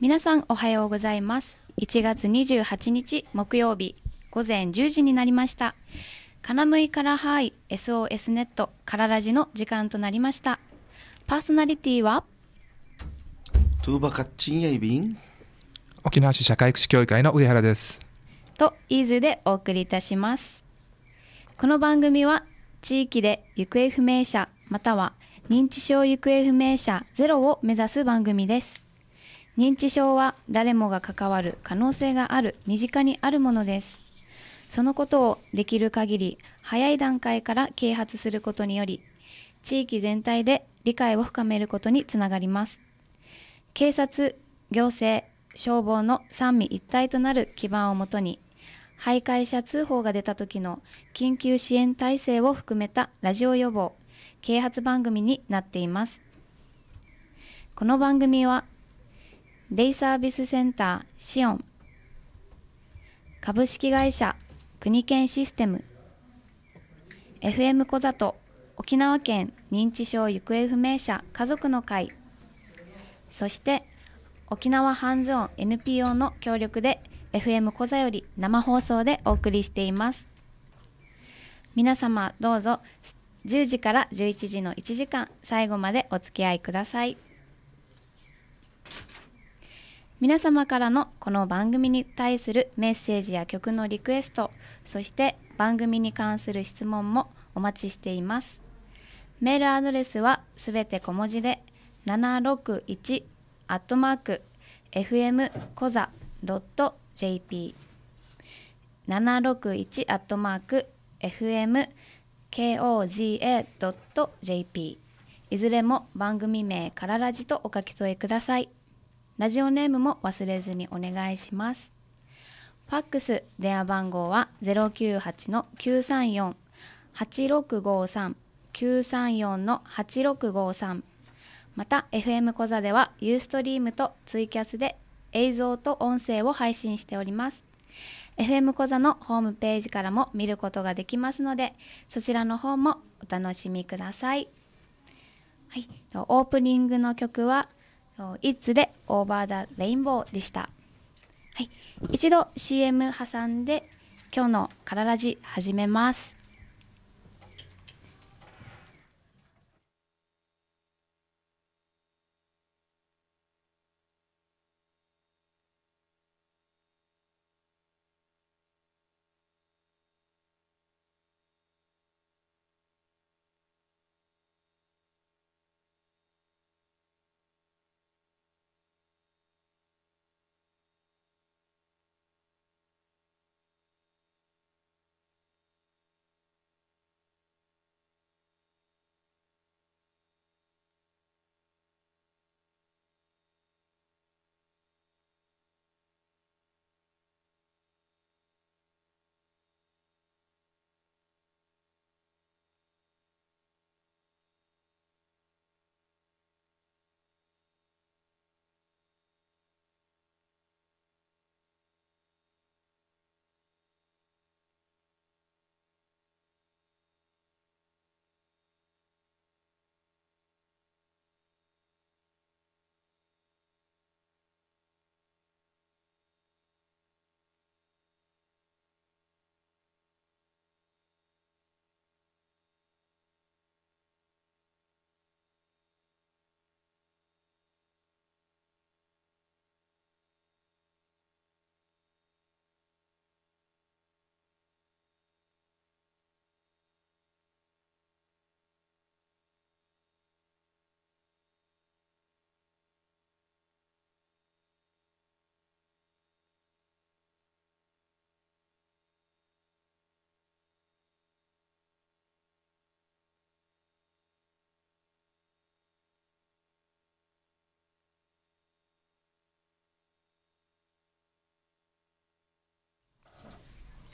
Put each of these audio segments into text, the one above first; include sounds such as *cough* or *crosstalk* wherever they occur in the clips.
皆さんおはようございます1月28日木曜日午前10時になりましたカ金ムイカラハイ SOS ネットカララジの時間となりましたパーソナリティはトゥーバカッチンやいびん沖縄市社会福祉協議会の上原ですとイーズでお送りいたしますこの番組は地域で行方不明者または認知症行方不明者ゼロを目指す番組です認知症は誰もが関わる可能性がある身近にあるものです。そのことをできる限り早い段階から啓発することにより、地域全体で理解を深めることにつながります。警察、行政、消防の三位一体となる基盤をもとに、徘徊者通報が出た時の緊急支援体制を含めたラジオ予防、啓発番組になっています。この番組はデイサービスセンターシオン株式会社国県システム FM 小里沖縄県認知症行方不明者家族の会そして沖縄ハンズオン NPO の協力で FM 小座より生放送でお送りしています皆様どうぞ10時から11時の1時間最後までお付き合いください皆様からのこの番組に対するメッセージや曲のリクエストそして番組に関する質問もお待ちしていますメールアドレスはすべて小文字で761アットマーク fm コザ .jp 761アットマーク fm koza.jp いずれも番組名からラジとお書き添えくださいラジオネームも忘れずにお願いします。ファックス電話番号は098の934 8653 934の8653また FM 小座ではユーストリームとツイキャスで映像と音声を配信しております FM 小座のホームページからも見ることができますのでそちらの方もお楽しみください、はい、オープニングの曲は It's the Over the Rainbow でした。はい、一度 CM 挟んで今日のカララジ始めます。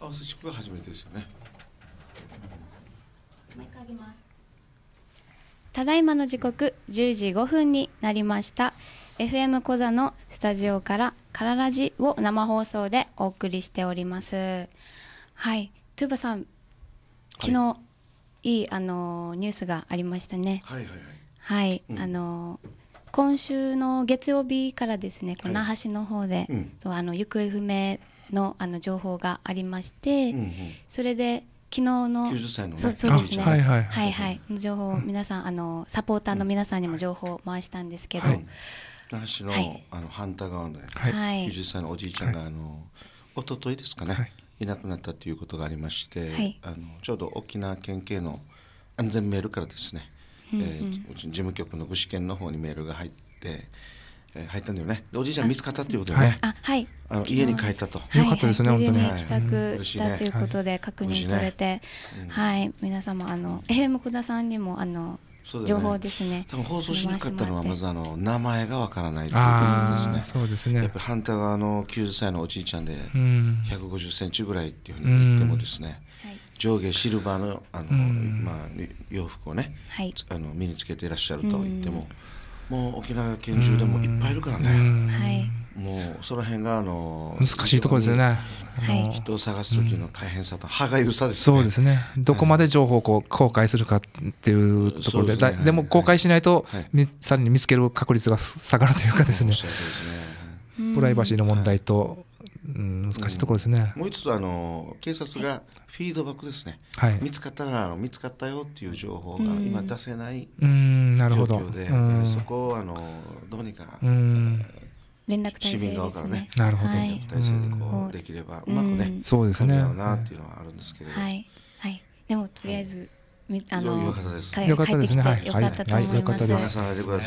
合わせチップが初めてですよねただいまの時刻10時5分になりました FM 小座のスタジオからカララジを生放送でお送りしておりますはいトゥーバさん昨日、はい、いいあのニュースがありましたねはいはいはいはい、うん、あの今週の月曜日からですね、この那覇市の方で、はいうん、あの行方不明のあの情報がありまして、うんうん、それで昨日の90歳の、ね、そうそうですねはいはいはい、はい、の情報を皆さん、あのサポーターの皆さんにも情報を回したんですけど、は那覇市の,、あの反対側の、はい、90歳のおじいちゃんが、あの一昨日ですかね、い、なくなったということがありまして、あのちょうど沖縄県警の安全メールからですね、うえ事務局の具志堅の方にメールが入って。え入ったんだよね。おじいちゃん見つかったということでね。あ、はい。あの家に帰ったと。よかったですね、本当に。帰宅したということで確認取れて、はい、皆様あの AM 久田さんにもあの情報ですね。多分放送しなかったのはまずあの名前がわからないということですね。そうですね。やっぱり反対側の90歳のおじいちゃんで150センチぐらいっていうふうに言ってもですね。上下シルバーのあのまあ洋服をね、あの身につけていらっしゃると言っても。もう沖縄県中でもいっぱいいるからね、はい、もうその辺があの難しいところですよね、はい、人を探す時の大変さと歯がゆさですね、そうですねどこまで情報をこう公開するかっていうところで,、ででも公開しないと、さらに見つける確率が下がるというかですねプライバシーの問題と、うん、難しいところですね、うん、もう一つあの警察がフィードバックですね、はい、見つかったら見つかったよっていう情報が今出せない状況で、うん、そこをあのどうにか、うん、連絡体制ですね、ね、なるほど、連絡体制でこうできればうまくね、そうですねなっていうのはあるんですけど、はい、はい、でもとりあえず、あのよかったですね。よかったですね。はい、よかったと思います。はい、よかったです。はい、よかっ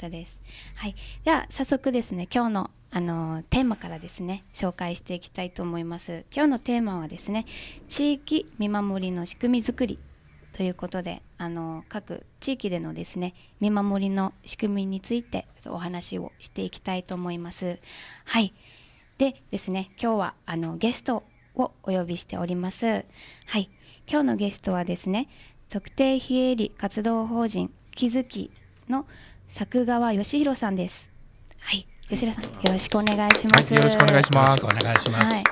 たです。はい、では早速ですね、今日のあのテーマからですね紹介していきたいと思います今日のテーマはですね地域見守りの仕組みづくりということであの各地域でのですね見守りの仕組みについてお話をしていきたいと思いますはいでですね今日はあのゲストをお呼びしておりますはい今日のゲストはですね特定非営利活動法人気づきの作川義弘さんですはい吉田さんよろしくお願いします、はい、よろしくお願いしますお願いします、はい、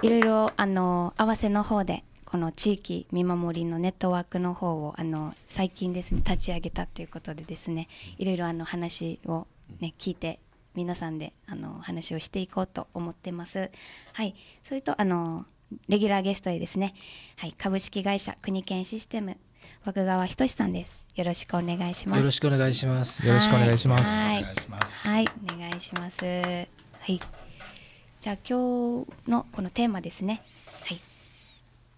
いろいろあの合わせの方でこの地域見守りのネットワークの方をあの最近ですね立ち上げたということでですねいろいろあの話をね聞いて皆さんであの話をしていこうと思ってます。はい、それとあのレギュラーゲストへですね、はい、株式会社国県システム枠川ひさんです。よろしくお願いします。よろしくお願いします。よろしくお願いします。はい、はい、お願いします。はい。じゃあ今日のこのテーマですね。はい。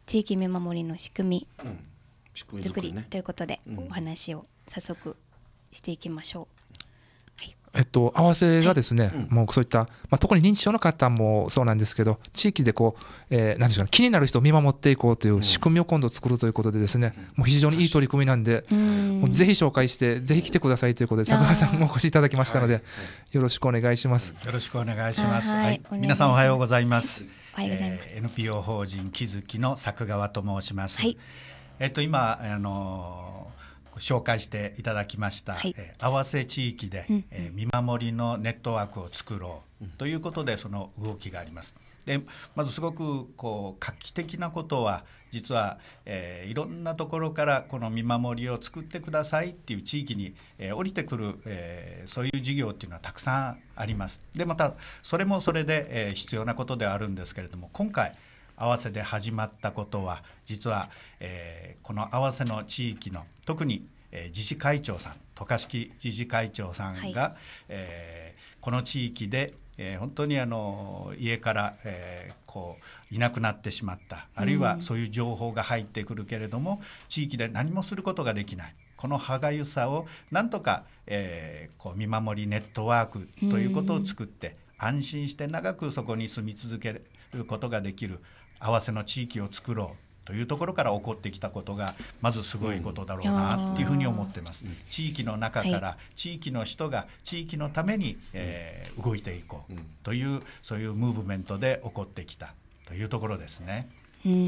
地域見守りの仕組み、うん、仕組み作り、ね、ということで、お話を早速していきましょう。えっと、合わせがですね、もうそういった、まあ、特に認知症の方もそうなんですけど地域でこう、えー、なんでしょう気になる人を見守っていこうという仕組みを今度作るということでですね、もう非常にいい取り組みなんで、もうぜひ紹介してぜひ来てくださいということで佐川さんもお越しいただきましたので、よろしくお願いします。よろしくお願いします。はい、皆さんおはようございます。おえー、NPO 法人気づきの作川と申します。はい、えっと今あの紹介していただきました、はい、えー、合わせ地域で、えー、見守りのネットワークを作ろう、ということでその動きがあります。でまずすごくこう画期的なことは実は、えー、いろんなところからこの見守りを作ってくださいっていう地域に、えー、降りてくる、えー、そういう事業っていうのはたくさんあります。でまたそれもそれで、え必要なことではあるんですけれども今回合わせで始まったことは実は、えー、この合わせの地域の特に、えー、自治会長さん渡嘉敷自治会長さんが、はい、えー、この地域でえー、本当にあの家から、えー、こういなくなってしまったあるいはそういう情報が入ってくるけれども、地域で何もすることができないこの歯がゆさをなんとか、えー、こう見守りネットワークということを作って、安心して長くそこに住み続けることができる合わせの地域を作ろうというところから起こってきたことがまずすごいことだろうなっていうふうに思ってます。地域の中から地域の人が地域のために、えー、動いていこうというそういうムーブメントで起こってきたというところですね。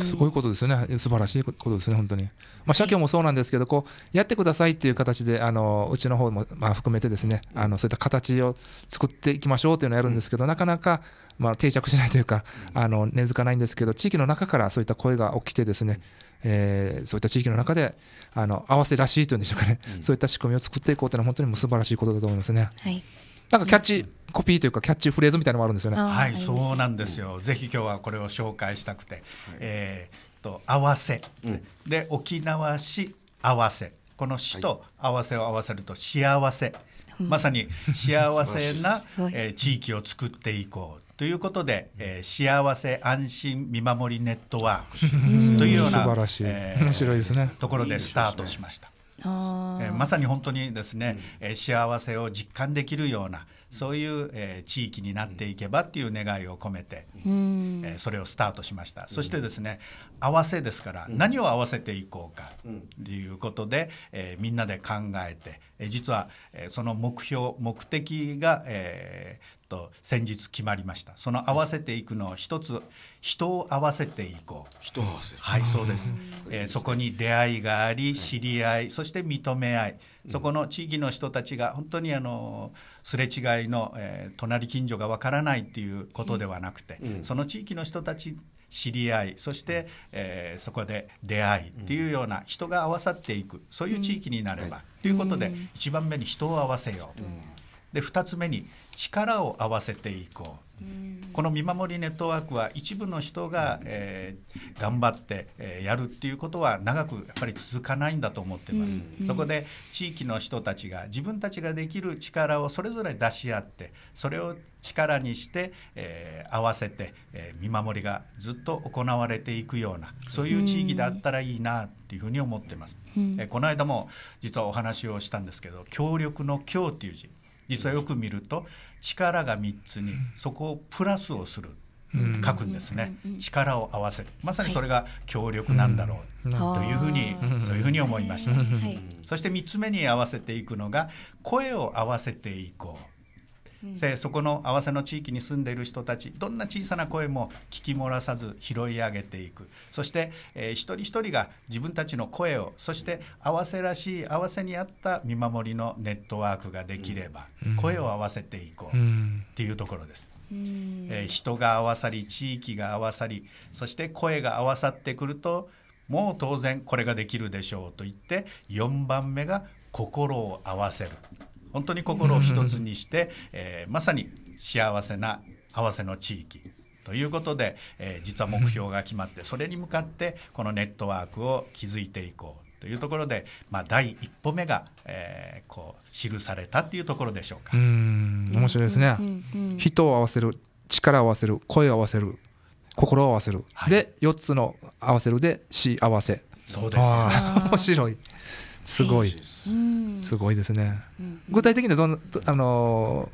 すごいことですよね素晴らしいことですね本当に、まあ、社協もそうなんですけどこうやってくださいっていう形であのうちの方もま含めてですねあのそういった形を作っていきましょうというのをやるんですけどなかなかまあ定着しないというかあの根付かないんですけど地域の中からそういった声が起きてですねえー、そういった地域の中であの合わせらしいというんでしょうかね、そういった仕組みを作っていこうというのは本当にもう素晴らしいことだと思いますね。はいなんかキャッチコピーというかキャッチフレーズみたいなのもあるんですよね。はい、そうなんですよ。ぜひ今日はこれを紹介したくて、はい、えー、と合わせ、うん、で沖縄市合わせこの市と合わせを合わせると幸せ、まさに幸せな、*laughs* えー、地域を作っていこう。ということで、えー、幸せ安心見守りネットワークというような、えー、面白いですねところでスタートしました。いいえー、まさに本当にですね、うん、幸せを実感できるようなそういう、えー、地域になっていけばっていう願いを込めて、うん、えー、それをスタートしました、うん、そしてですね合わせですから、うん、何を合わせていこうかっていうことで、えー、みんなで考えて、えー、実は、えー、その目標目的が、えー、と先日決まりましたその合わせていくのを一つ人を合わせていこう人を合わせはいそうです、えー、そこに出会いがあり知り合いそして認め合いそこの地域の人たちが本当にあのすれ違いの、えー、隣近所がわからないっていうことではなくて、その地域の人たち知り合いそして、えー、そこで出会いっていうような人が合わさっていくそういう地域になれば、ということで、1番目に人を合わせよう、で2つ目に力を合わせていこう。この見守りネットワークは一部の人が、えー、頑張って、えー、やるっていうことは長くやっぱり続かないんだと思ってます、うんうん、そこで地域の人たちが自分たちができる力をそれぞれ出し合ってそれを力にして、えー、合わせて、え見守りがずっと行われていくようなそういう地域だったらいいなっていうふうに思ってます、うんうん、えこの間も実はお話をしたんですけど協力の協っていう字実はよく見ると力が3つにそこをプラスをする。書くんですね、力を合わせるまさにそれが協力なんだろう、というふうに、そういうふうに思いました、そして3つ目に合わせていくのが声を合わせていこううん、そこの合わせの地域に住んでいる人たちどんな小さな声も聞き漏らさず拾い上げていくそして、えー、一人一人が自分たちの声をそして合わせらしい合わせに合った見守りのネットワークができれば、うん、声を合わせていこうっていうところです。うん、えー、人が合わさり地域が合わさりそして声が合わさってくるともう当然これができるでしょうと言って4番目が心を合わせる本当に心を一つにして、えー、まさに幸せな合わせの地域ということで、えー、実は目標が決まってそれに向かってこのネットワークを築いていこうというところで、まあ、第一歩目が、えー、こう記されたっていうところでしょうか。うん面白いですね、人を合わせる力を合わせる声を合わせる心を合わせる、はい、で4つの合わせるで幸せそうです、ね、*laughs* 面白いすごい、うんすごいですね、具体的にはどんあの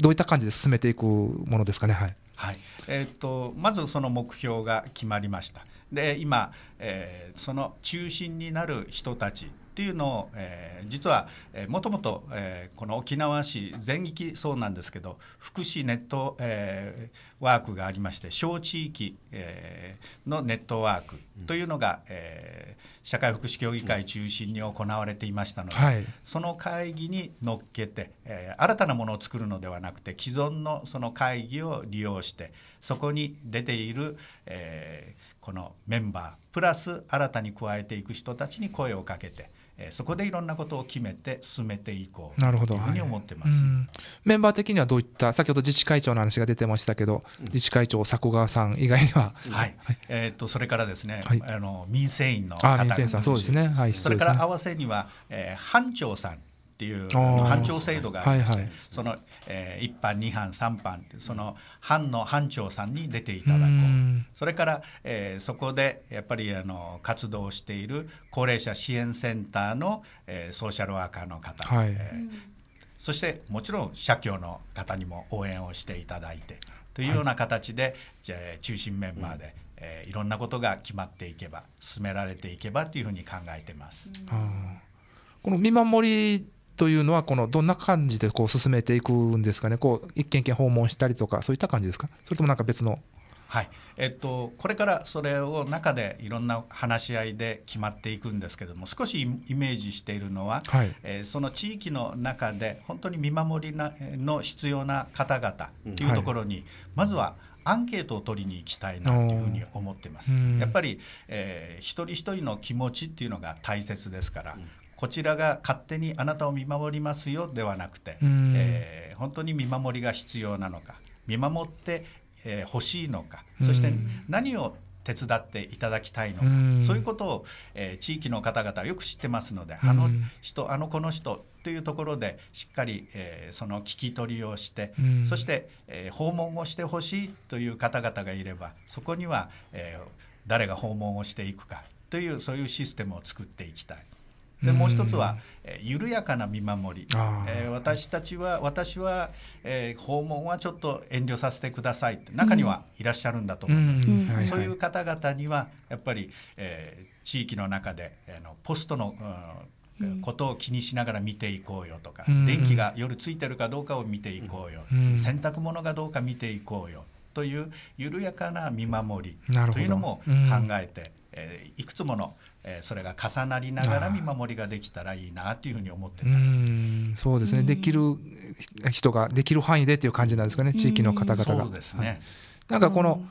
どういった感じで進めていくものですかね。はいはいえーと、とまずその目標が決まりましたで今、えー、その中心になる人たちっていうのを、えー、実は、えもともと、えこの沖縄市全域そうなんですけど福祉ネット、えー、ワークがありまして小地域、えー、のネットワークというのが、うん、えー、社会福祉協議会中心に行われていましたので、はい、その会議に乗っけて、えー、新たなものを作るのではなくて既存のその会議を利用してそこに出ている、えー、このメンバープラス新たに加えていく人たちに声をかけてえー、そこでいろんなことを決めて進めていこうなるほどというふうに思ってます、はいメンバー的にはどういった先ほど自治会長の話が出てましたけど、うん、自治会長迫川さん以外には、うん、はい、はい、えっと、とそれからですね、はい、あの民生委員の方あ民生さんそうですね、はい、それから合わせには、えー、班長さんっていう班長制度がありまして、その、え1班2班3班その班の班長さんに出ていただこう、うそれから、えー、そこでやっぱりあの活動している高齢者支援センターの、えー、ソーシャルワーカーの方、はい、えー、そしてもちろん社協の方にも応援をしていただいてというような形で、はい、じゃ中心メンバーで、うんえー、いろんなことが決まっていけば進められていけばというふうに考えてます。うん、この見守りというのはこのどんな感じでこう進めていくんですかねこう一軒一軒訪問したりとかそういった感じですかそれともなんか別のはいえっと、これからそれを中でいろんな話し合いで決まっていくんですけども少しイメージしているのは、はい、えー、その地域の中で本当に見守りなの必要な方々っていうところに、はい、まずはアンケートを取りに行きたいなというふうに思っています。やっぱり、えー、一人一人の気持ちっていうのが大切ですから、うん、こちらが勝手にあなたを見守りますよではなくて、えー、本当に見守りが必要なのか見守って、えー、欲しいのかそして何を手伝っていただきたいのかそういうことを、えー、地域の方々はよく知ってますのであの人あのこの人というところでしっかり、えー、その聞き取りをして、そして、えー、訪問をしてほしいという方々がいればそこには、えー、誰が訪問をしていくかというそういうシステムを作っていきたい。でもう一つは、えー、緩やかな見守り、えー、私たちは私は、えー、訪問はちょっと遠慮させてくださいって中にはいらっしゃるんだと思います、うんうん、そういう方々にはやっぱり、えー、地域の中で、えー、のポストの、うんことを気にしながら見ていこうよとか、うん、電気が夜ついてるかどうかを見ていこうよ、うん、洗濯物がどうか見ていこうよという緩やかな見守りというのも考えて、うん、えー、いくつものえー、それが重なりながら見守りができたらいいなというふうに思ってますそうですね、できる人ができる範囲でという感じなんですかね、地域の方々が。そうですね、なんかこの、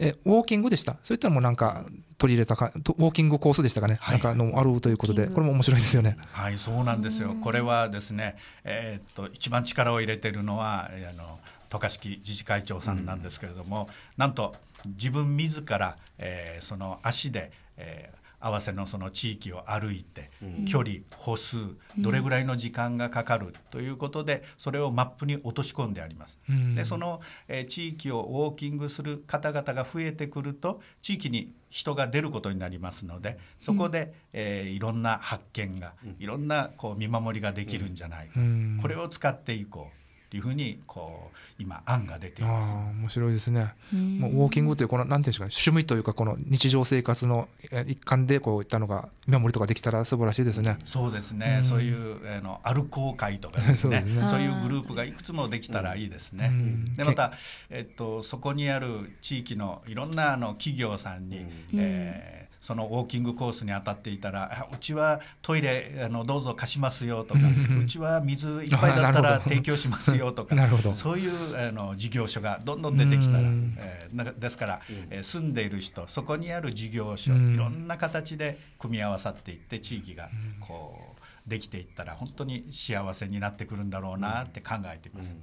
えウォーキングでした、そういったのもなんか取り入れたか、ウォーキングコースでしたかね、はい、なんかのあるということで、これも面白いですよね。はい、そうなんですよ。これはですね、えー、っと一番力を入れてるのはあの渡嘉敷自治会長さんなんですけれども、うん、なんと自分自ら、えー、その足で、えー合わせのその地域を歩いて、距離歩数どれぐらいの時間がかかるということで、それをマップに落とし込んであります。でその、え地域をウォーキングする方々が増えてくると地域に人が出ることになりますのでそこで、えいろんな発見がいろんなこう見守りができるんじゃないか、これを使っていこう。っていうふうにこう今案が出ています面白いですねもうウォーキングというこのなんていうんですか、ね、趣味というかこの日常生活の一環でこういったのが見守りとかできたら素晴らしいですねそうですね、そういうあのアルコー会とかですね *laughs* ね、そういうグループがいくつもできたらいいですね、でまた、えっと、そこにある地域のいろんなあの企業さんに、うん、えーそのウォーキングコースに当たっていたら「うちはトイレあのどうぞ貸しますよ」とか「うちは水いっぱいだったら *laughs* 提供しますよ」とか *laughs* そういうあの事業所がどんどん出てきたら、えですから、え住んでいる人そこにある事業所いろんな形で組み合わさっていって地域がこうできていったら本当に幸せになってくるんだろうなって考えています。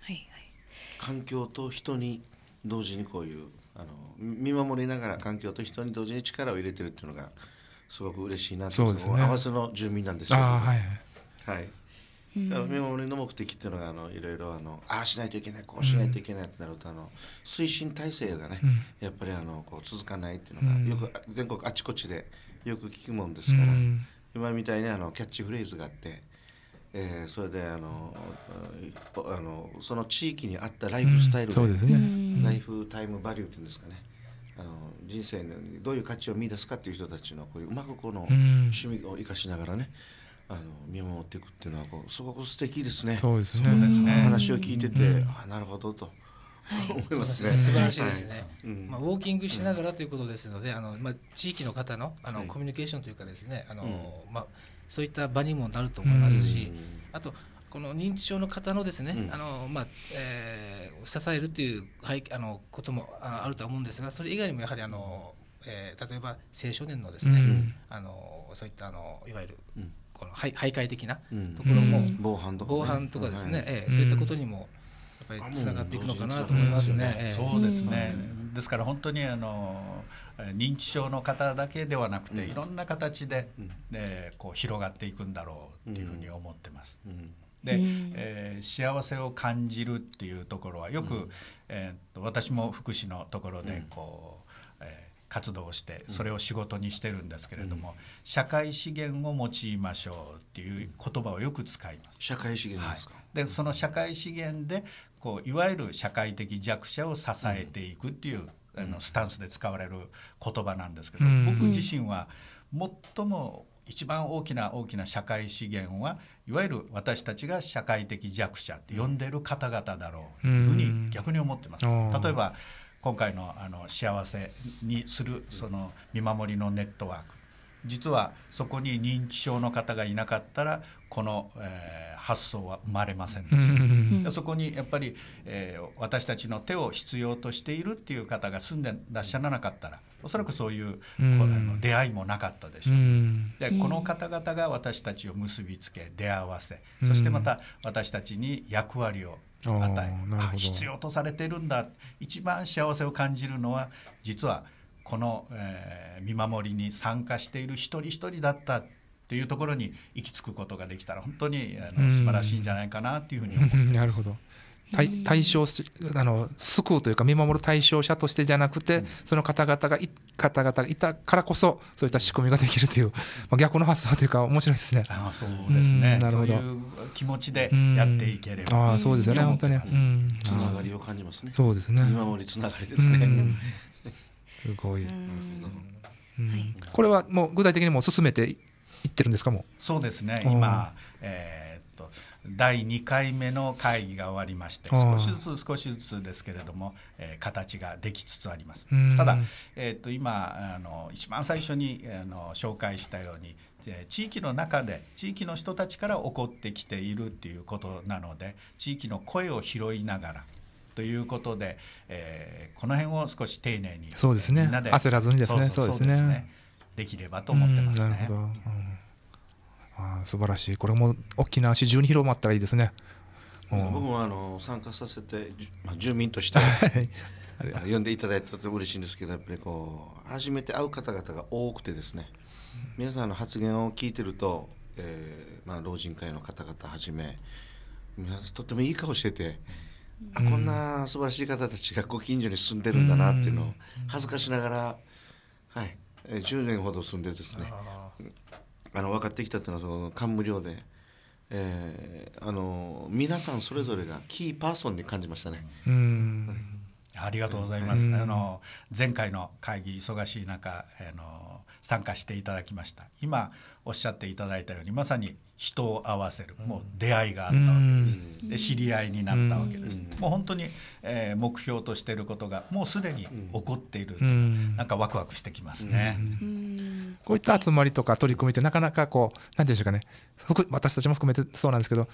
はい、環境と人に同時にこういうあの見守りながら環境と人に同時に力を入れてるっていうのがすごく嬉しいなとそうです、ね、合わせの住民なんですけど、はいはい、だから見守りの目的っていうのがあのいろいろあのああしないといけないこうしないといけないってなると、あの推進体制がね、やっぱりあのこう続かないっていうのが、よく全国あちこちでよく聞くもんですから、今みたいにあのキャッチフレーズがあってえー、それであのあのその地域に合ったライフスタイルで,、すね、ライフタイムバリューっていうんですかねあの人生にどういう価値を見出すかっていう人たちのこういううまくこの趣味を生かしながらねあの見守っていくっていうのはこうすごく素敵ですね。そうですね話を聞いてて、あなるほどと。*laughs* 思いますね。素晴らしいですね。まあウォーキングしながらということですので、あのまあ地域の方のあのコミュニケーションというかですね、あのまあそういった場にもなると思いますし、あとこの認知症の方のですね、うん、あのまあえー、支えるというあのこともあると思うんですがそれ以外にもやはりあの、えー、例えば青少年のですね、うん、あのそういったあのいわゆる、うん、この徘徊的なところも、防犯とか、防犯とかですね、はい、えー、そういったことにもやっぱりつながっていくのかなと思いますね。そうですね、ですから本当にあの認知症の方だけではなくて、いろんな形で、ね、こう広がっていくんだろうっていうふうに思ってます。で、えー、幸せを感じるっていうところはよく、うん、えーと、と私も福祉のところでこう、うん、えー、活動してそれを仕事にしてるんですけれども、うん、社会資源を用いましょうっていう言葉をよく使います。社会資源ですか、はい、でその社会資源でこういわゆる社会的弱者を支えていくっていうあのスタンスで使われる言葉なんですけど、僕自身は最も一番大きな大きな社会資源はいわゆる私たちが社会的弱者って呼んでる方々だろうというふうに逆に思ってます。例えば今回のあの幸せにするその見守りのネットワーク実はそこに認知症の方がいなかったらこの、えー、発想は生まれませんでした、そこにやっぱり、えー、私たちの手を必要としているっていう方が住んでらっしゃらなかったらおそらくそういう、この出会いもなかったでしょう、うでこの方々が私たちを結びつけ出会わせ、そしてまた私たちに役割を与えあ必要とされてるんだ一番幸せを感じるのは実はこの、えー、見守りに参加している一人一人だったというところに行き着くことができたら本当にあの素晴らしいんじゃないかなというふうに思います。*laughs* なるほど対対象あの救うというか見守る対象者としてじゃなくて、うん、その方々がい方々がいたからこそそういった仕組みができるという、まあ、逆の発想というか面白いですね。ああそうですね、なるほど気持ちでやっていければ、ああそうですよね本当に、つながりを感じますね。そうですね見守りつながりですね。*laughs* すごい、これはもう具体的にも進めていってるんですかもそうですね今、えー、っと第2回目の会議が終わりまして少しずつ少しずつですけれども、えー、形ができつつありますただ、えー、っと今あの一番最初にあの紹介したように地域の中で地域の人たちから起こってきているっていうことなので地域の声を拾いながらということで、えー、この辺を少し丁寧にそうですねみんなで焦らずにですねそうですねできればと思ってますね。なるほど、うん、あ素晴らしいこれも大きな市中に広まったらいいですね。も僕もあの参加させて、まあ、住民として *laughs* 呼んでいただいてとても嬉しいんですけどやっぱりこう初めて会う方々が多くてですね皆さんの発言を聞いてると、えーまあ、老人会の方々はじめ皆さんとってもいい顔してて。あこんな素晴らしい方たちがご近所に住んでるんだなっていうのを恥ずかしながら、はい、10年ほど住んでですねあの分かってきたっていうのはその感無量で、えー、あの皆さんそれぞれがキーパーソンに感じましたね。うんありがとうございます。あの前回の会議忙しい中、あの参加していただきました。今おっしゃっていただいたようにまさに人を合わせるもう出会いがあったわけです、うん、で知り合いになったわけです、うん、もう本当に、えー、目標としていることがもうすでに起こっている、うん、なんかワクワクしてきますね、うん、こういった集まりとか取り組みってなかなかこう何て言うんでしょうかね私たちも含めてそうなんですけど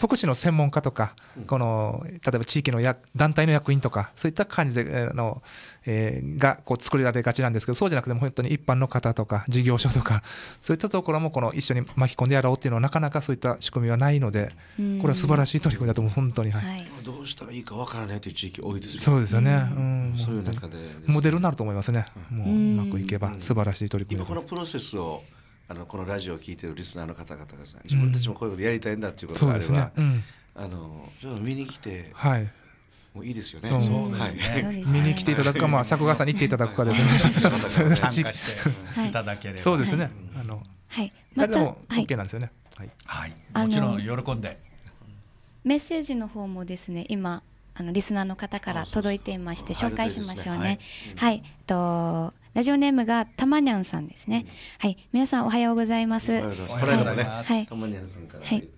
福祉の専門家とか、この例えば地域の団体の役員とか、そういった感じであの、えー、がこう作られがちなんですけど、そうじゃなくても本当に一般の方とか、事業所とか、そういったところもこの一緒に巻き込んでやろうっていうのは、なかなかそういった仕組みはないので、これは素晴らしい取り組みだと思う、本当に、はいどうしたらいいかわからないという地域、多いですよそうですよね、うんそういう中で、ね、モデルになると思いますね、うもううまくいけば、素晴らしい取り組み今このプロセスをあのこのラジオを聞いてるリスナーの方々がさ自分たちもこういうことやりたいんだっていうことがあれば、ねうん、あのちょっと見に来て、はい、もういいですよね。そうですね。見に来ていただくか、まあ作川さんに行っていただくかですね。参加していただければ。そうですね。あのはい。またでも OK なんですよね。はい。はい。もちろん喜んで。メッセージの方もですね、今あのリスナーの方から届いていまして紹介しましょうね。はい。とラジオネームがたまにゃんさんですね。はい、皆さんおはようございます。ますはい、はいたまにゃんさんから、はい、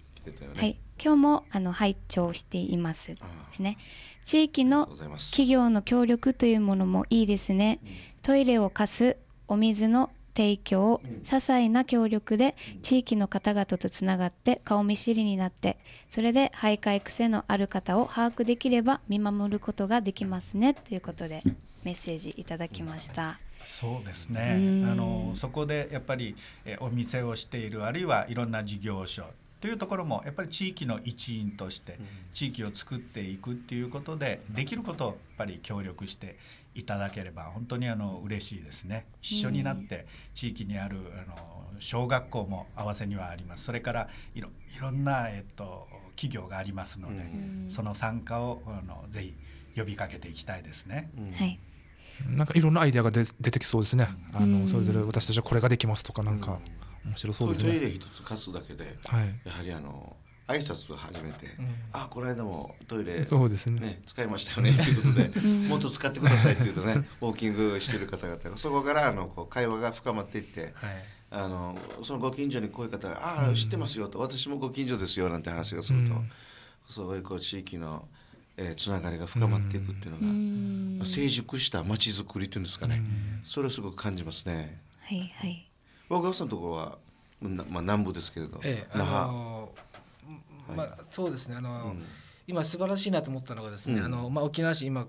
はい、今日もあの拝聴していますですね。地域の企業の協力というものもいいですね。うん、トイレを貸す、お水の提供、うん、些細な協力で地域の方々とつながって顔見知りになってそれで徘徊癖のある方を把握できれば見守ることができますねということでメッセージいただきました。そうですね、あのそこでやっぱりお店をしているあるいはいろんな事業所というところもやっぱり地域の一員として地域を作っていくっていうことでできることをやっぱり協力していただければ本当にあの嬉しいですね一緒になって地域にあるあの小学校も合わせにはありますそれからいろいろんな、えっと、企業がありますので、その参加をあのぜひ呼びかけていきたいですね。はいなんかいろんなアイデアが出てきそうですねあのそれぞれ私たちはこれができますとかなんか面白そうですねトイレ一つ貸すだけで、はい、やはりあの挨拶を始めて、うん、あこの間もトイレ、そうですね、ね使いましたよねということでもっと使ってくださいというとねウォーキングしてる方々がそこからあのこう会話が深まっていって、はい、あのそのご近所にこういう方が「ああ知ってますよ」と「私もご近所ですよ」なんて話がすると、うん、そういうこう地域の。えー、つながりが深まっていくっていうのが、成熟したまちづくりっていうんですかね、それはすごく感じますね。はいはい。若川さんのところは、まあ、南部ですけれど、ええ、那覇、あのーまあ、そうですねあのー、うん、今素晴らしいなと思ったのがですね、うん、あのまあ、沖縄市今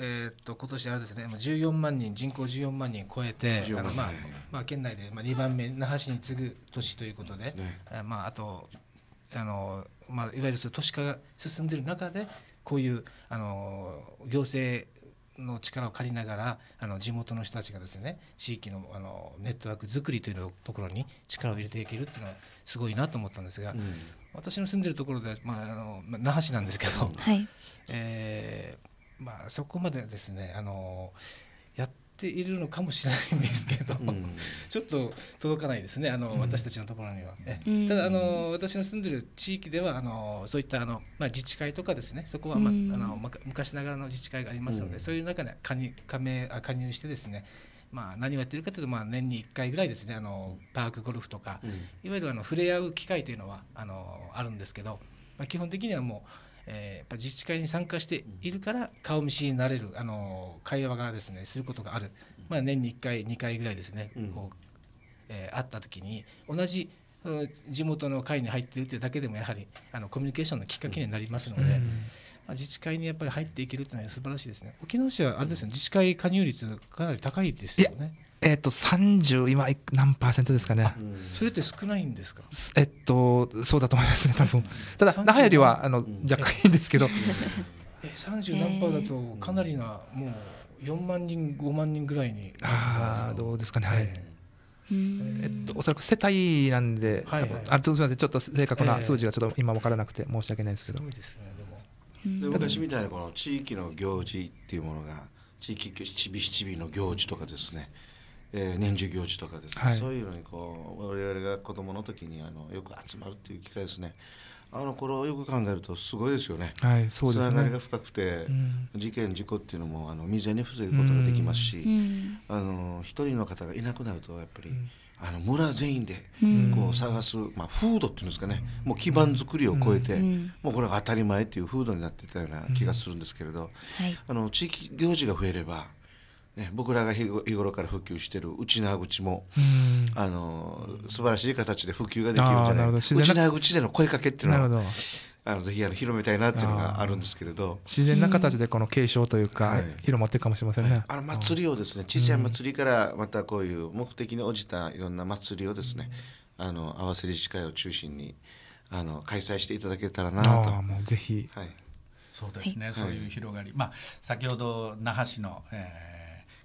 えー、っと今年あれですねまあ14万人人口14万人超えてあの、まあまあ、県内でまあ2番目那覇市に次ぐ都市ということで、ね、まあ、あとあの、まあ、いわゆる都市化が進んでいる中でこういうあの行政の力を借りながらあの地元の人たちがですね地域のあのネットワーク作りというところに力を入れていけるっていうのはすごいなと思ったんですが、うん、私の住んでるところで、まあ、あの那覇市なんですけど、はい、えー、まあ、そこまでですねあの、ているのかもしれないんですけど、うん、ちょっと届かないですねあの、うん、私たちのところには、ね、うん、ただあの私の住んでる地域ではあのそういったあの、まあ、自治会とかですねそこは、まあの昔ながらの自治会がありますので、そういう中で加入加盟あ加入してですねまあ、何をやってるかというと、まあ、年に1回ぐらいですねあのパークゴルフとか、いわゆるあの触れ合う機会というのはあのあるんですけど、まあ、基本的にはもうえー、やっぱ自治会に参加しているから顔見知りになれるあの会話がですねすることがある、まあ、年に1回2回ぐらいですね、うん、こうえー、会った時に同じ地元の会に入っているというだけでもやはりあのコミュニケーションのきっかけになりますので、うん、まあ、自治会にやっぱり入っていけるというのは素晴らしいですね沖縄市はあれですね、うん、自治会加入率かなり高いですよね。えっ、と30今何パーセントですかね。それって少ないんですか。えっとそうだと思いますね多分。*laughs* ただ那覇よりはあの、若干いいんですけど。え三十何パーだとかなりな、もう四万人五万人ぐらいに。ああどうですかねはい。えっと、おそらく世帯なんで、はいょっとすみません、ちょっと正確な数字がちょっと今分からなくて申し訳ないですけど、え私みたいなこの地域の行事っていうものが地域ちびしちびの行事とかですね、うんえー、年中行事とかですね、はい、そういうのにこう我々が子どもの時にあのよく集まるっていう機会ですねあの頃よく考えるとすごいですよね。はい、ね。つながりが深くて、うん、事件事故っていうのもあの未然に防ぐことができますし、うん、あの一人の方がいなくなるとやっぱり、うん、あの村全員でこう探す、まあ風土っていうんですかね、もう基盤作りを超えて、もうこれが当たり前っていう風土になってたような気がするんですけれど、はい、あの地域行事が増えれば。ね、僕らが日頃から普及してる内縄口も、あの素晴らしい形で普及ができるんじゃないうちな口での声かけっていうのはあのぜひあの広めたいなっていうのがあるんですけれど自然な形でこの継承というか、はい、広まっていくかもしれませんね、はい、あの祭りをですね小さい祭りからまたこういう目的に応じたいろんな祭りをですね、あの合わせ理事会を中心にあの開催していただけたらなと。もうぜひ、はい、そうですね、そういう広がり、まあ、先ほど那覇市の、えー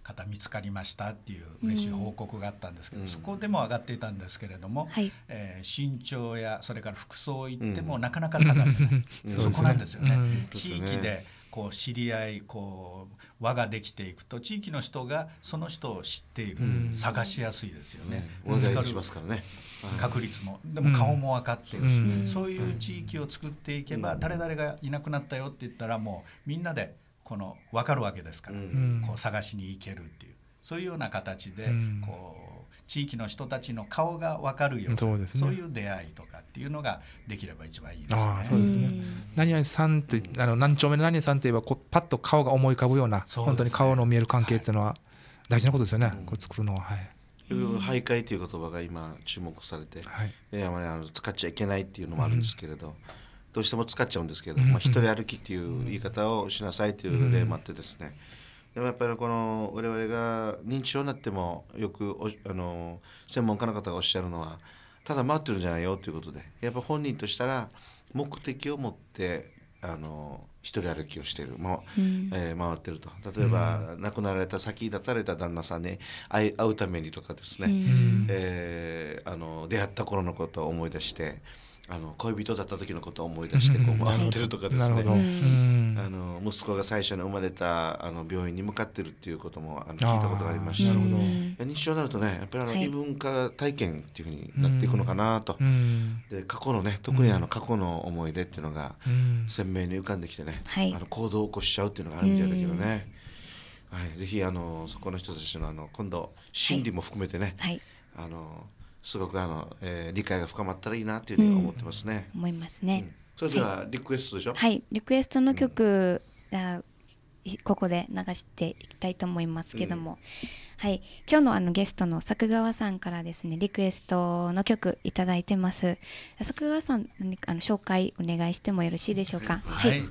方見つかりましたっていう嬉しい報告があったんですけど、うん、そこでも上がっていたんですけれども、えー、身長やそれから服装行ってもなかなか探せない、うん、そこなんですよね。地域でこう知り合いこう輪ができていくと地域の人がその人を知っている、探しやすいですよね。見つかる確率もでも顔も分かってるし、そういう地域を作っていけば誰々がいなくなったよって言ったらもうみんなでこの分かるわけですから、うん、こう探しに行けるっていうそういうような形で、こう地域の人たちの顔が分かるようなそう、ね,、いう出会いとかっていうのができれば一番いいですね。そうですね何々さんってあの何丁目の何々さんといえばこうパッと顔が思い浮かぶような、ね、本当に顔の見える関係っていうのは大事なことですよね、はい、こう作るのは。はい徘徊という言葉が今注目されて、はい、山にあの使っちゃいけないっていうのもあるんですけれど、うどうしても使っちゃうんですけど、まあ、一人歩きっていう言い方をしなさいという例もあってですね、でもやっぱりこの我々が認知症になってもよくあの専門家の方がおっしゃるのはただ待ってるんじゃないよということでやっぱ本人としたら目的を持ってあの一人歩きをしてる、まえー、回ってると例えば、亡くなられた先立たれた旦那さんに会うためにとかですね、えー、あの出会った頃のことを思い出して。あの恋人だった時のことを思い出してこう回ってるとかですね、あの息子が最初に生まれたあの病院に向かってるっていうこともあの聞いたことがありました日常になるとねやっぱりあの異文化体験っていうふうになっていくのかなと、で過去のね特にあの過去の思い出っていうのが鮮明に浮かんできてね、あの行動を起こしちゃうっていうのがあるみたいだけどね、はい、ぜひあのそこの人たちのあの今度心理も含めてね、あのすごくあの、えー、理解が深まったらいいなというふうに思ってますね。うん、思いますね。それではリクエストでしょ、はい、はい、リクエストの曲、うん、ここで流していきたいと思いますけども、うん、はい今日のあのゲストの作川さんからですねリクエストの曲いただいてます作川さん何かあの紹介お願いしてもよろしいでしょうかはい、はい、*laughs* え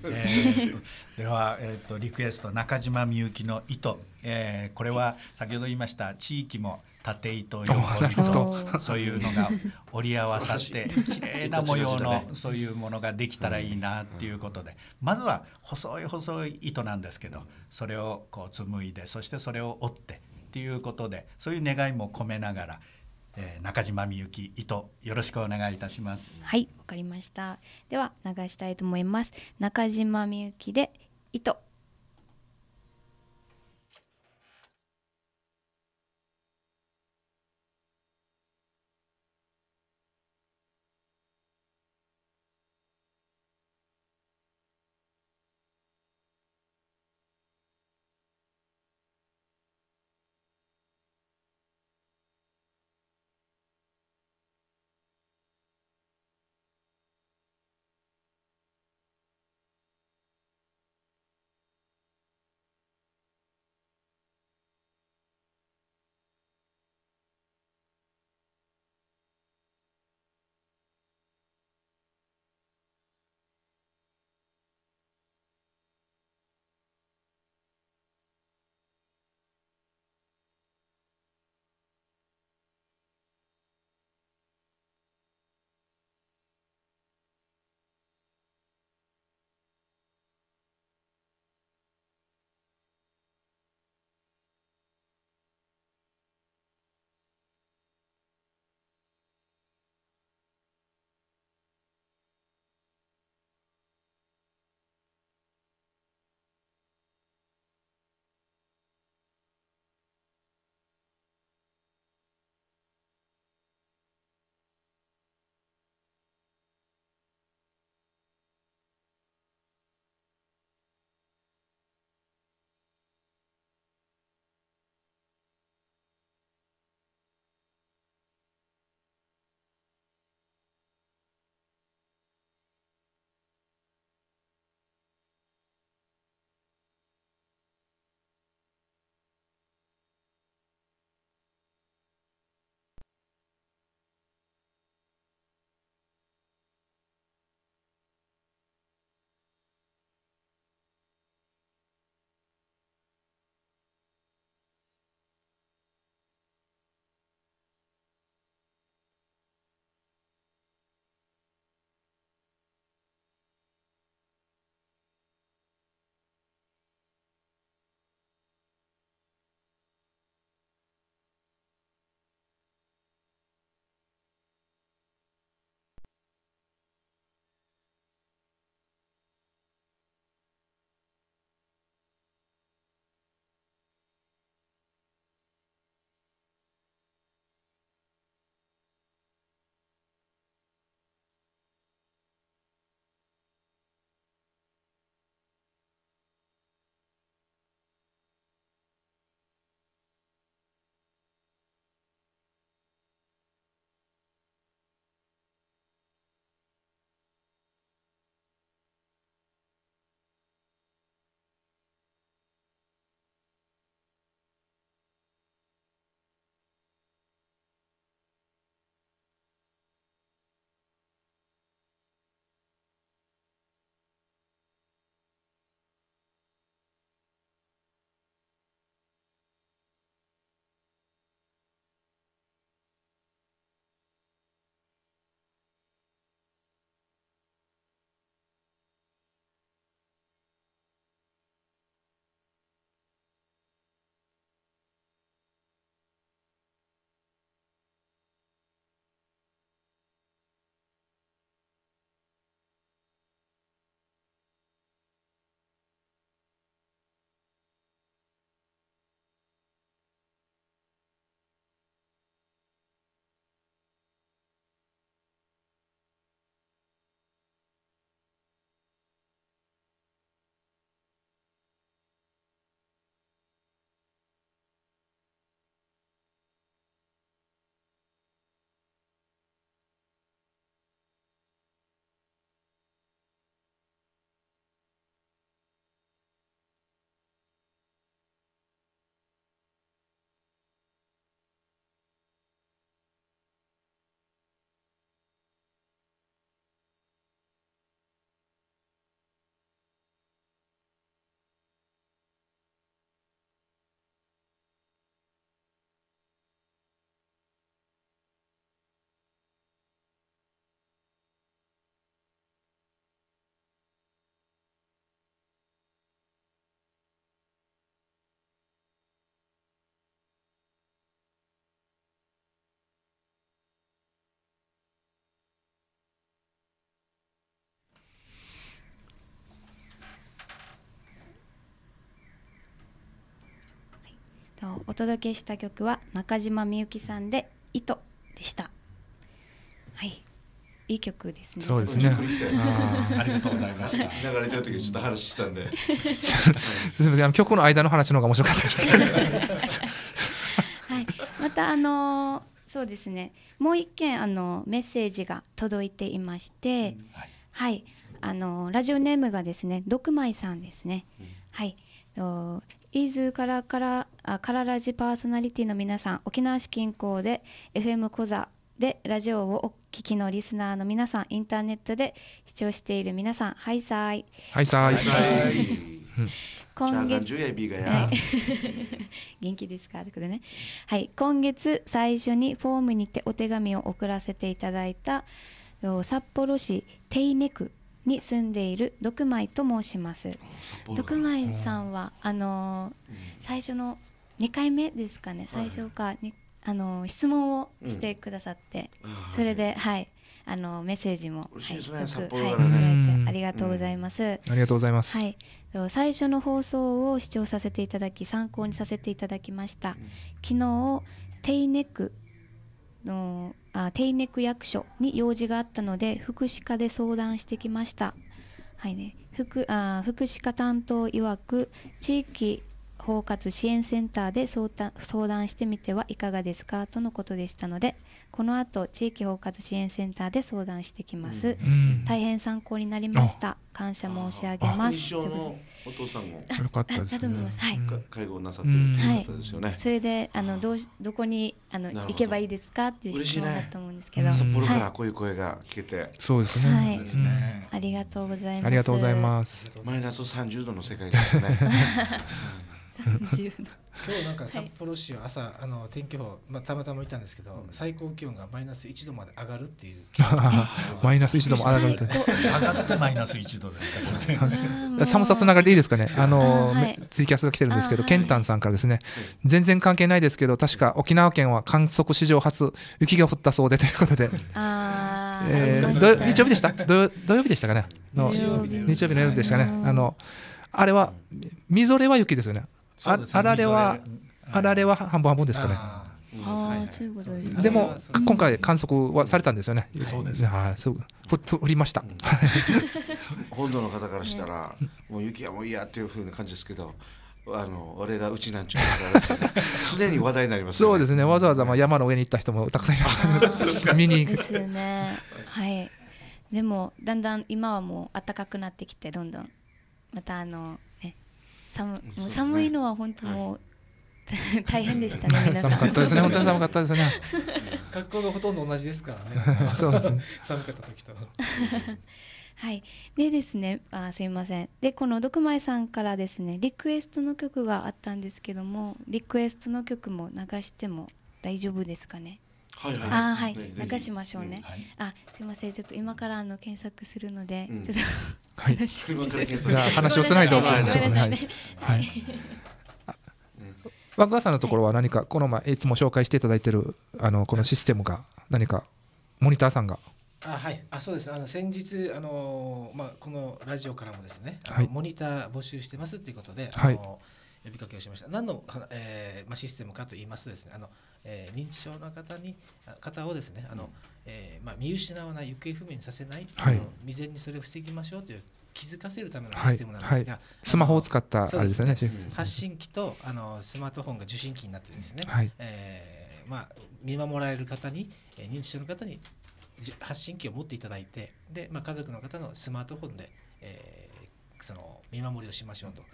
ー、では、えーと、とリクエスト中島みゆきの糸、えー、これは先ほど言いました地域も「縦糸横糸 *laughs* そういうのが織り合わさって *laughs* 綺麗な模様のそういうものができたらいいなっていうことでまずは細い細い糸なんですけどそれをこう紡いでそしてそれを折ってっていうことでそういう願いも込めながらえ中島みゆき糸よろしくお願いいたしますはいわかりましたでは流したいと思います中島みゆきで糸お届けした曲は中島みゆきさんで「糸」でしたはいいい曲ですね。そうですね。あありがとうございました。流れてる時ちょっと話したんで。*laughs* すみません、あの曲の間の話の方が面白かった *laughs* はい、またあのそうですね。もう一件あのメッセージが届いていまして、うん、はい、はい、あのラジオネームがですね、ドクマイさんですね。うん、はい、イーズカラらラあカララジパーソナリティの皆さん沖縄市近郊で FM コザでラジオをお聞きのリスナーの皆さんインターネットで視聴している皆さんハイサイハイサイ今月元気ですかとでねはい今月最初にフォームにてお手紙を送らせていただいた札幌市テイネ区に住んでいる毒米と申します。毒米さんはあの最初の二回目ですかね最初か、ねあの質問をしてくださって、それではいあのメッセージも、はい、よく、はい、頂いてありがとうございます。ありがとうございます。はい、最初の放送を視聴させていただき、参考にさせていただきました。昨日、テイネックのあ手稲区役所に用事があったので福祉課で相談してきました。はいね、福あ福祉課担当曰く地域包括支援センターで相談相談してみてはいかがですかとのことでしたのでこの後地域包括支援センターで相談してきます、うん、大変参考になりました感謝申し上げますというお父さんもよかったですねはい介護なさってるって方ですよね、はい、それであのどうどこにあの行けばいいですかっていう質問だと思うんですけど、ね、札幌からこういう声が聞けて、はい、そうですね、はい、うん、ありがとうございますありがとうございますマイナス30度の世界ですね *laughs* 自由な今日なんか札幌市は朝、はい、あの天気予報、まあ、たまたま見たんですけど、うん、最高気温がマイナス1度まで上がるっていう *laughs* マイナス1度も上がるって上がってマイナス1度ですか、*laughs* 寒さつながりでいいですかねあの、はい、ツイキャスが来てるんですけどケンタンさんからですね、はい、全然関係ないですけど確か沖縄県は観測史上初雪が降ったそうでということでえ日曜日でした土土曜日でしたかね日曜日の夜でしたかねあのあれはみぞれは雪ですよねああられは、あられは半分半分ですかね。あそういうことですね。でも今回観測はされたんですよね。そうです。はい、そう降りました。*laughs* 本土の方からしたらもう雪はもういいやっていうふうな感じですけど。あの我らうちなんちゅうすに話題になります、そうですね。わざわざまあ山の上に行った人もたくさんいます。見に行く。ですよね。はい。でもだんだん今はもう暖かくなってきてどんどんまたあの寒もう寒いのは本当もう、*laughs* 大変でしたね *laughs* 皆さん寒かったですね本当に寒かったですね *laughs* 格好がほとんど同じですからねそうですね寒かった時とはいでですねあすいませんでこのドクマイ」さんからですねリクエストの曲があったんですけどもリクエストの曲も流しても大丈夫ですかねはいはい、あはい、流しましょうね。あ、すみません、ちょっと今からあの検索するので、ちょっと、はん、じゃあ話をしないと思うんでしょね。はい。はい若川さんのところは何かこの前いつも紹介していただいてるあのこのシステムが何かモニターさんがあはいあそうですあの先日あのまあこのラジオからもですね、はい、モニター募集してますっていうことで、あの、はい呼びかけをしました。何の、えーまあ、システムかと言いますとですね、あのえー、認知症の方に方をですね、あのえーまあ、見失わない行方不明にさせない、はい、あの未然にそれを防ぎましょうという気づかせるためのシステムなんですが、はいはい、スマホを使ったあれですよね、ね、発信機とあのスマートフォンが受信機になってですね、はい、えー、まあ、見守られる方に認知症の方に発信機を持っていただいてで、まあ、家族の方のスマートフォンで、えー、その見守りをしましょうと。う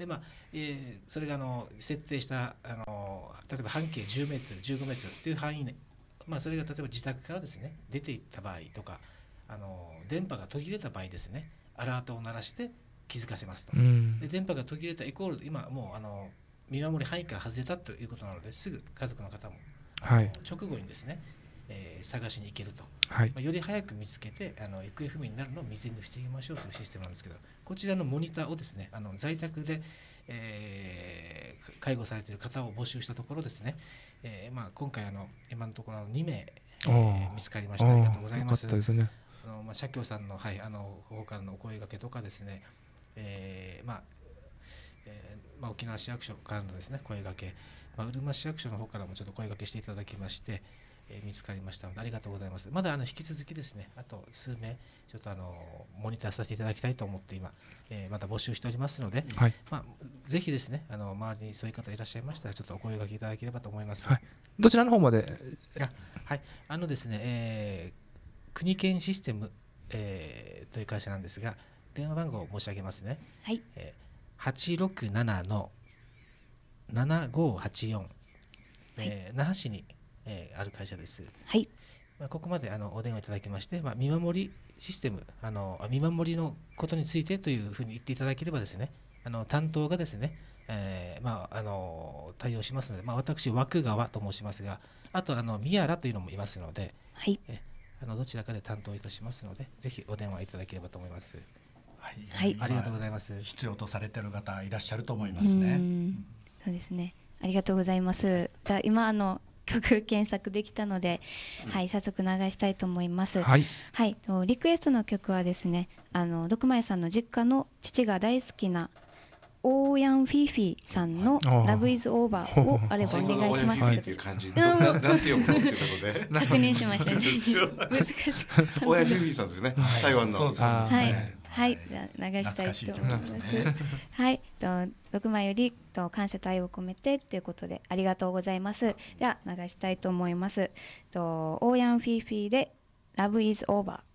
でまあえー、それがあの設定したあの例えば半径10メートル15メートルという範囲、ね、まあ、それが例えば自宅からですね出ていった場合とかあの電波が途切れた場合ですねアラートを鳴らして気づかせますと、うん、で電波が途切れたイコール今もうあの見守り範囲から外れたということなのですぐ家族の方も、はい、直後にですねえー、探しに行けると、はい、まあ、より早く見つけてあの行方不明になるのを未然にしいきましょうというシステムなんですけどこちらのモニターをですねあの在宅で、えー、介護されている方を募集したところですね、えーまあ、今回あの今のところ2名、えー、見つかりましたありがとうございます。ですねあのまあ、社協さんの,、はい、あの方からのお声がけとかですね、えーまあえまあ、沖縄市役所からのですね声がけ、まあ、うるま市役所の方からもちょっと声がけしていただきまして、え見つかりましたのでありがとうございますまだあの引き続きですねあと数名ちょっとあのモニターさせていただきたいと思って今、えまた募集しておりますので、はい、まあ、ぜひですねあの周りにそういう方いらっしゃいましたらちょっとお声がけいただければと思います、はい、どちらの方まではいあのですね、えー、国県システム、えー、という会社なんですが電話番号を申し上げますねはいえー、867の7584、はい、えー、那覇市にえー、ある会社です。はい。まあ、ここまであのお電話いただきまして、まあ、見守りシステムあの見守りのことについてというふうに言っていただければですねあの担当がですね、えー、まあ、あの対応しますので、まあ、私枠川と申しますがあとあの宮良というのもいますので、はい、えあのどちらかで担当いたしますのでぜひお電話いただければと思います。はい、はい、ありがとうございます。必要とされてる方いらっしゃると思いますね。うそうですね。ありがとうございます。だ今あの曲検索できたので、はい、早速流したいと思います。はい、はい、リクエストの曲はですね、あの毒前さんの実家の父が大好きなオーヤンフィーフィーさんのラブイズオーバーをあればお願いします。っいう感じの、なんて読むのっていうことで確認しました。難しい。オーヤンフィーフィーさんですよね。台湾の。はい。はい、流したいと思います。いすね、はい、と六枚よりと感謝と愛を込めてということでありがとうございます。では流したいと思います。とオーヤンフィーフィーでラブイズオーバー。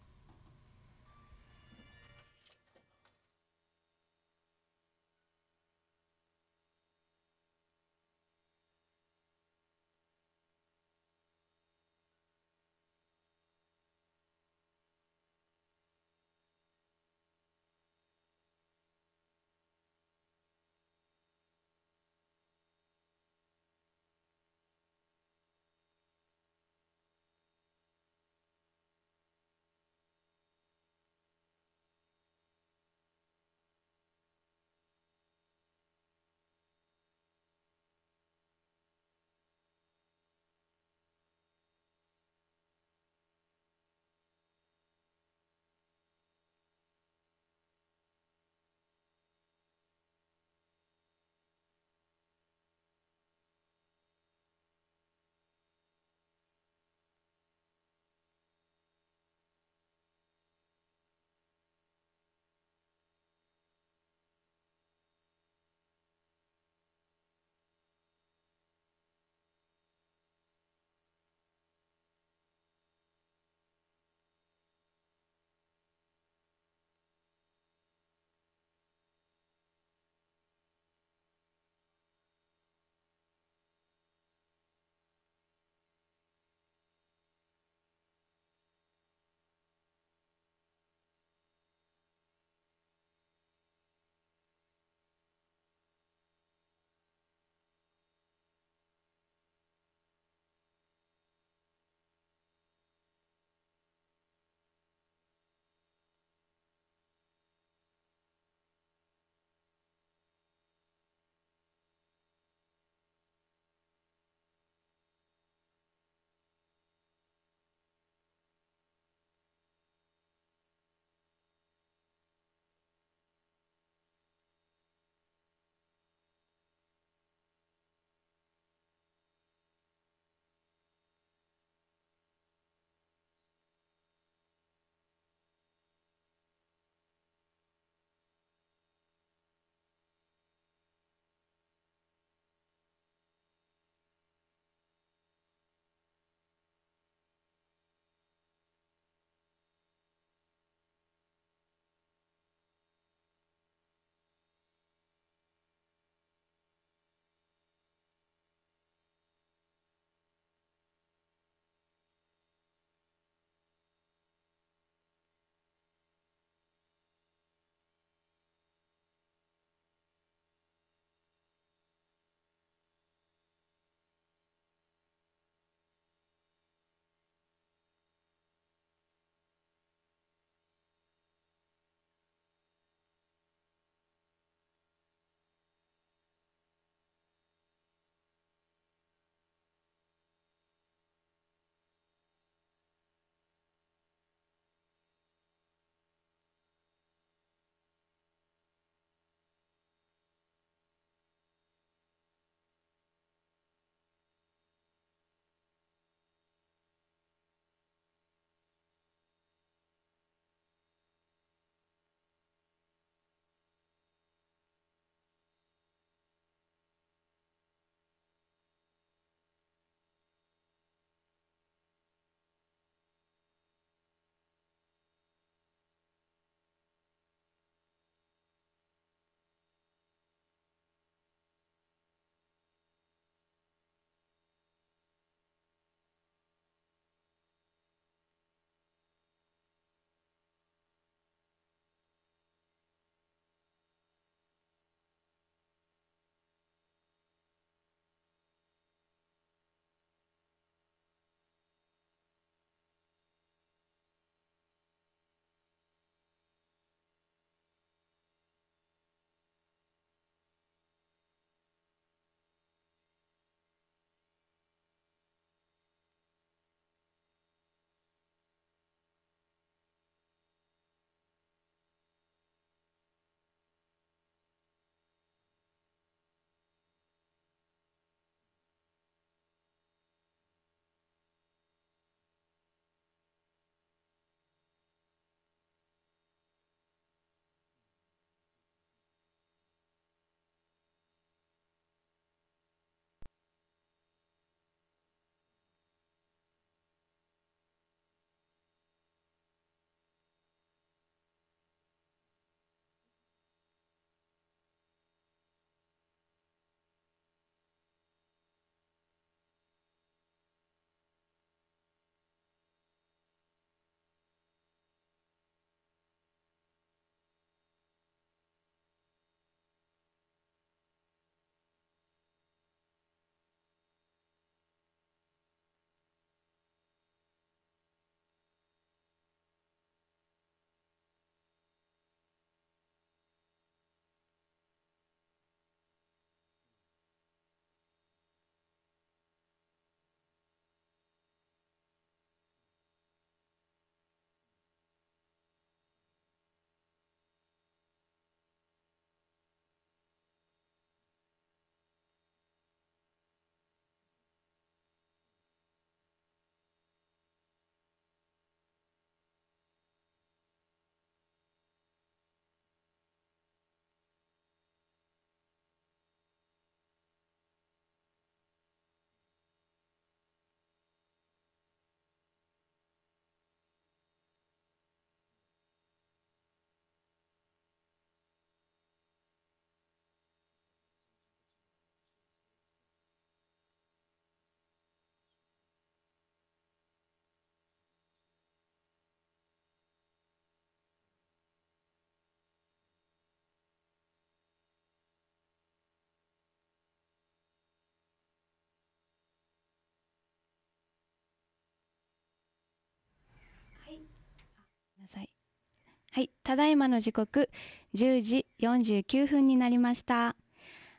はい、ただいまの時刻10時49分になりました。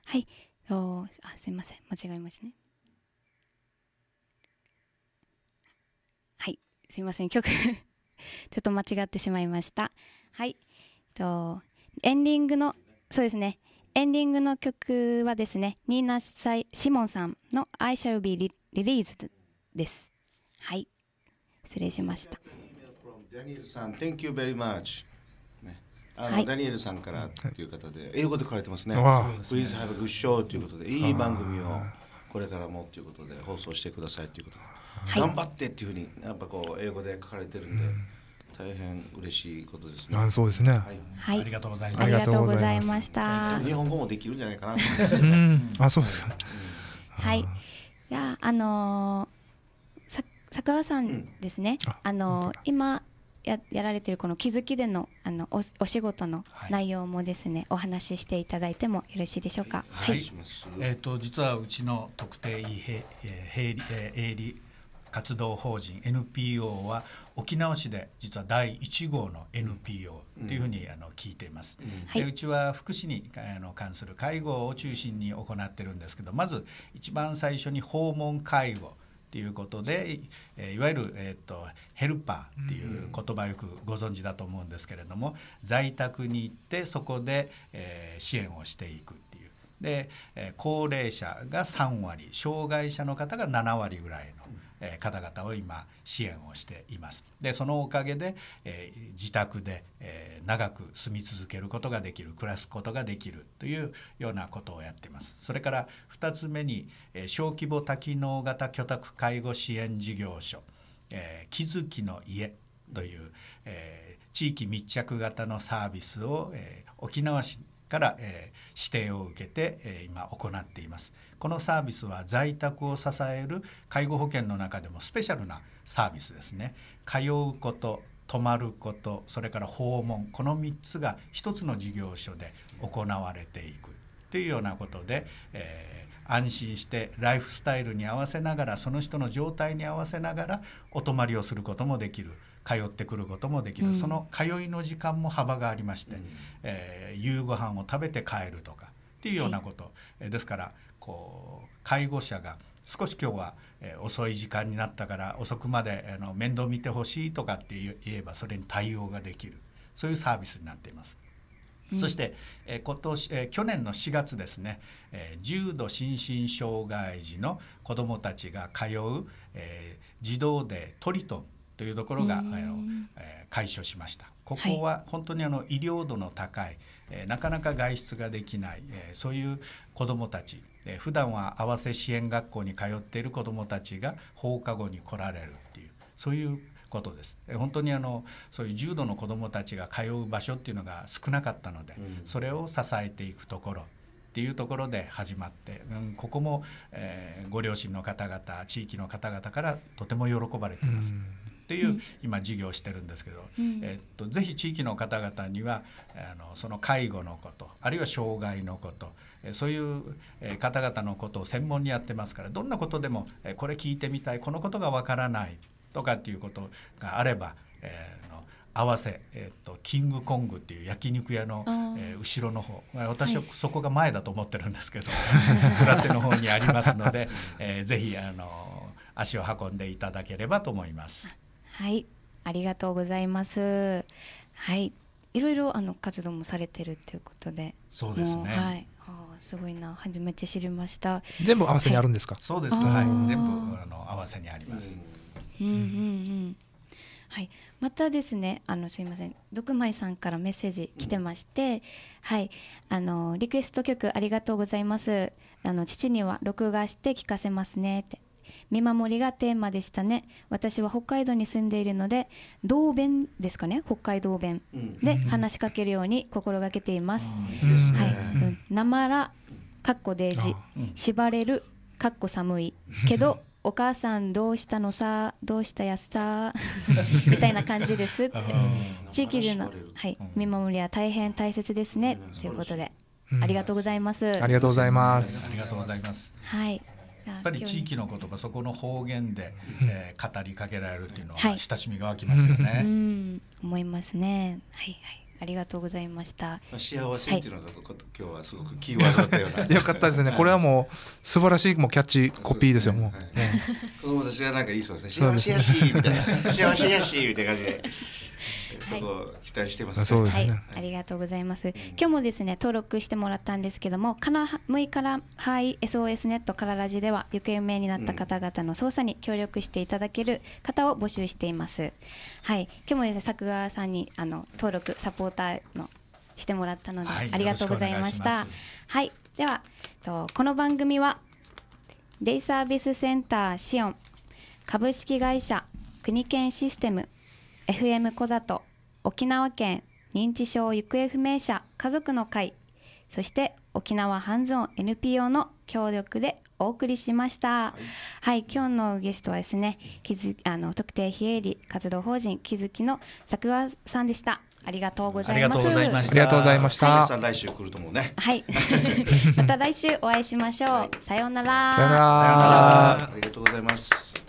はい、おあすいません、間違えましたね。はい、すいません、曲 *laughs* ちょっと間違ってしまいました。はい、とエンディングのそうですね。エンディングの曲はですね、ニーナ・サイシモンさんの I shall be released です。はい、失礼しました。ダニエルさん、Thank you very much。あの、はい、ダニエルさんからという方で、英語で書かれてますね。Please have a good show ということで、いい番組をこれからもということで放送してくださいということで、頑張ってっていうふうに、やっぱこう、英語で書かれてるんで、大変嬉しいことですね。あそうですね、はい。ありがとうございました。ありがとうございました。日本語もできるんじゃないかなと思います、ねあ、そうですか。はい。いや、あのー、さ、佐川さんですね。うん、あのー、今。ややられてるこの気づきでのあのおお仕事の内容もですね、はい、お話ししていただいてもよろしいでしょうか。はい。はい、えっ、ー、と実はうちの特定え営営営利活動法人 NPO は沖縄市で実は第1号の NPO というふうに、あの聞いています、うん、でうちは福祉にあの関する介護を中心に行ってるんですけどまず一番最初に訪問介護っていうことで、えいわゆる、えーと、ヘルパーっていう言葉よくご存知だと思うんですけれども、在宅に行ってそこで、え支援をしていくっていうで、え高齢者が3割障害者の方が7割ぐらいの。え方々を今支援をしています。でそのおかげで、え自宅で、え長く住み続けることができる暮らすことができるというようなことをやっています。それから2つ目に、え小規模多機能型居宅介護支援事業所、えー、気づきの家という、え地域密着型のサービスを、え沖縄市から、え指定を受けて、え今行っています。このサービスは在宅を支える介護保険の中でもスペシャルなサービスですね通うこと泊まることそれから訪問この3つが1つの事業所で行われていくというようなことで、えー、安心してライフスタイルに合わせながらその人の状態に合わせながらお泊まりをすることもできる。通ってくることもできる、うん、その通いの時間も幅がありまして、うん、えー、夕ご飯を食べて帰るとかっていうようなこと、はい、ですからこう介護者が少し今日は遅い時間になったから遅くまであの面倒見てほしいとかって言えばそれに対応ができるそういうサービスになっています。そして、え今年え去年の4月ですね、え重度心身障害児の子どもたちが通う、え児童でトリトンというところがあの、え解消しました。ここは本当にあの医療度の高い、えなかなか外出ができない、えそういう子どもたちえ普段は合わせ支援学校に通っている子どもたちが放課後に来られるっていうそういうことです。本当にあのそういう重度の子どもたちが通う場所っていうのが少なかったので、それを支えていくところっていうところで始まって、うん、ここも、えー、ご両親の方々地域の方々からとても喜ばれています。うんっていう今事業をしてるんですけど、えっと、ぜひ地域の方々にはあのその介護のことあるいは障害のことそういう方々のことを専門にやってますからどんなことでもこれ聞いてみたいこのことがわからないとかっていうことがあれば、えー、の合わせ、えっと、キングコングっていう焼肉屋の、えー、後ろの方私はそこが前だと思ってるんですけど、*laughs* 裏、手の方にありますので、えー、ぜひあの足を運んでいただければと思います。はいありがとうございますはいいろいろあの活動もされてるということでそうですねはいあ、すごいな初めて知りました全部合わせにあるんですか、はい、そうですはい全部あの合わせにありますうんうんうん、うんはい、またですねあのすいません毒舞さんからメッセージ来てまして、うん、はいあのリクエスト曲ありがとうございますあの父には録画して聞かせますねって見守りがテーマでしたね私は北海道に住んでいるので道弁ですかね北海道弁で話しかけるように心がけています、はい、なまらかっこデージ縛れるかっこ寒いけど *laughs* お母さんどうしたのさどうしたやさ *laughs* みたいな感じです地域での、はい、見守りは大変大切ですねということで、ありがとうございますありがとうございますありがとうございますはいやっぱり地域の言葉そこの方言で、えー、語りかけられるっていうのは親しみが湧きますよね。はい、思いますね。はいはいありがとうございました。幸せっていうのが、はい、今日はすごくキーワードだったような。よかったですね。これはもう素晴らしいもうキャッチコピーですよ。もう、ねはい、子供たちがなんかいいそうですね。幸せやしみたいな、*laughs* 幸せやしみたいな感じで。そこ期待してます、ねはい、はい、ありがとうございます、今日もですね登録してもらったんですけどもかな六日からはい SOS ネットからラジでは行方不明になった方々の捜査に協力していただける方を募集しています、はい今日もですね作川さんにあの登録サポーターのしてもらったので、はい、ありがとうございましたはいではとこの番組はデイサービスセンターシオン株式会社国権システム FM 小里沖縄県認知症行方不明者家族の会そして沖縄ハンズオン NPO の協力でお送りしました。はい、はい、今日のゲストはですね、気づあの特定非営利活動法人気づきの桜さんでした。ありがとうございます。ありがとうございました。来週来ると思うね。はい。また来週お会いしましょう。はい、さようなら。さようなら。ありがとうございます。